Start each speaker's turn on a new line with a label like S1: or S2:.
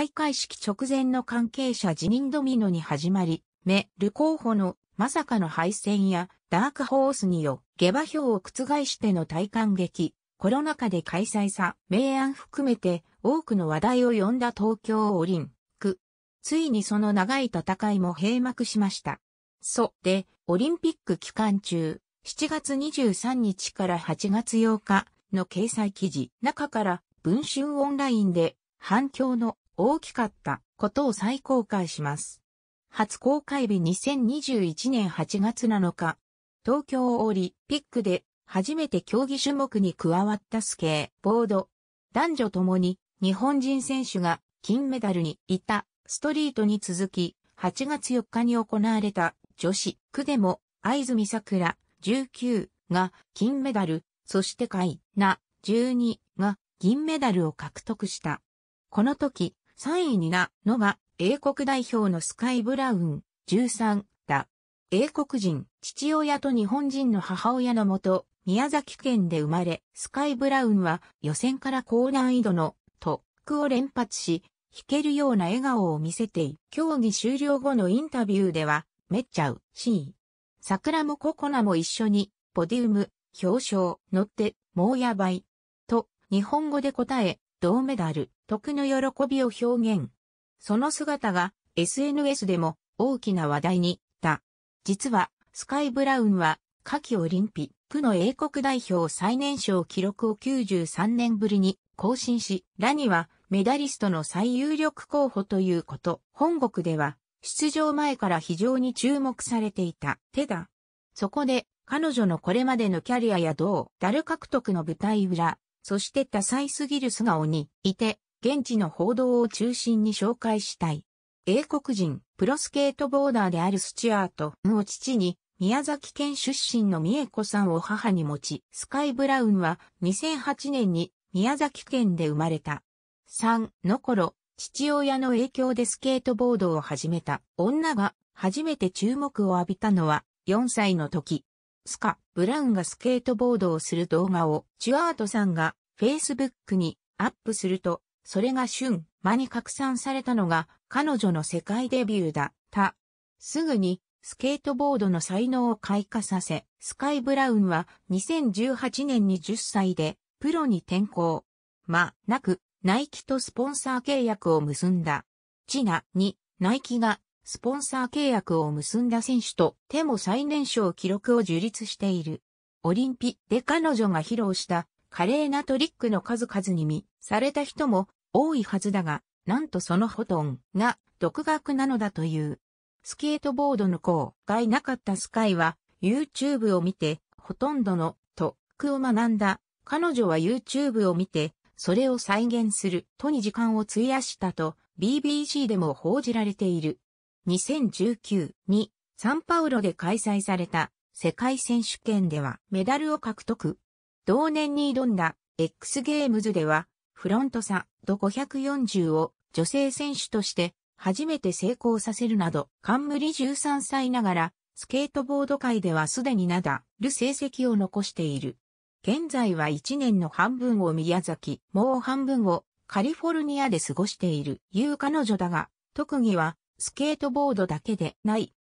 S1: 開会式直前の関係者辞任ドミノに始まり、メル候補のまさかの敗戦やダークホースによ下馬評を覆しての大感激、コロナ禍で開催さ、明暗含めて多くの話題を呼んだ東京オリンク。ついにその長い戦いも閉幕しました。そ、で、オリンピック期間中、7月23日から8月8日の掲載記事、中から文春オンラインで反響の大きかったことを再公開します。初公開日2021年8月7日、東京オリピックで初めて競技種目に加わったスケーボード。男女ともに日本人選手が金メダルにいたストリートに続き8月4日に行われた女子区でも藍住桜19が金メダル、そして海な12が銀メダルを獲得した。この時、3位になのが英国代表のスカイ・ブラウン13だ。英国人、父親と日本人の母親のもと、宮崎県で生まれ、スカイ・ブラウンは予選から高難易度のトックを連発し、弾けるような笑顔を見せて競技終了後のインタビューでは、めっちゃう、C。桜もココナも一緒に、ポディウム、表彰、乗って、もうやばい。と、日本語で答え、銅メダル。徳の喜びを表現。その姿が SNS でも大きな話題にた。実は、スカイ・ブラウンは、夏季オリンピックの英国代表最年少記録を93年ぶりに更新し、ラニはメダリストの最有力候補ということ。本国では、出場前から非常に注目されていた手だ。そこで、彼女のこれまでのキャリアや銅、ダル獲得の舞台裏、そして多彩すぎる素顔にいて、現地の報道を中心に紹介したい。英国人、プロスケートボーダーであるスチュアートを父に、宮崎県出身の三重子さんを母に持ち、スカイ・ブラウンは2008年に宮崎県で生まれた。3の頃、父親の影響でスケートボードを始めた女が初めて注目を浴びたのは4歳の時。スカ・ブラウンがスケートボードをする動画をチュアートさんが Facebook にアップするとそれが瞬間に拡散されたのが彼女の世界デビューだった。すぐにスケートボードの才能を開花させ、スカイ・ブラウンは2018年に10歳でプロに転向。ま、なく、ナイキとスポンサー契約を結んだ。チナに、ナイキがスポンサー契約を結んだ選手と、手も最年少記録を樹立している。オリンピで彼女が披露した華麗なトリックの数々に見、された人も多いはずだが、なんとそのほとんが独学なのだという。スケートボードの子がいなかったスカイは、YouTube を見て、ほとんどの特区を学んだ。彼女は YouTube を見て、それを再現するとに時間を費やしたと BBC でも報じられている。2019にサンパウロで開催された世界選手権ではメダルを獲得。同年に挑んだ X ゲームズではフロント差、ド540を女性選手として初めて成功させるなど、冠13歳ながら、スケートボード界ではすでに名だる成績を残している。現在は1年の半分を宮崎、もう半分をカリフォルニアで過ごしている、いう彼女だが、特技はスケートボードだけでない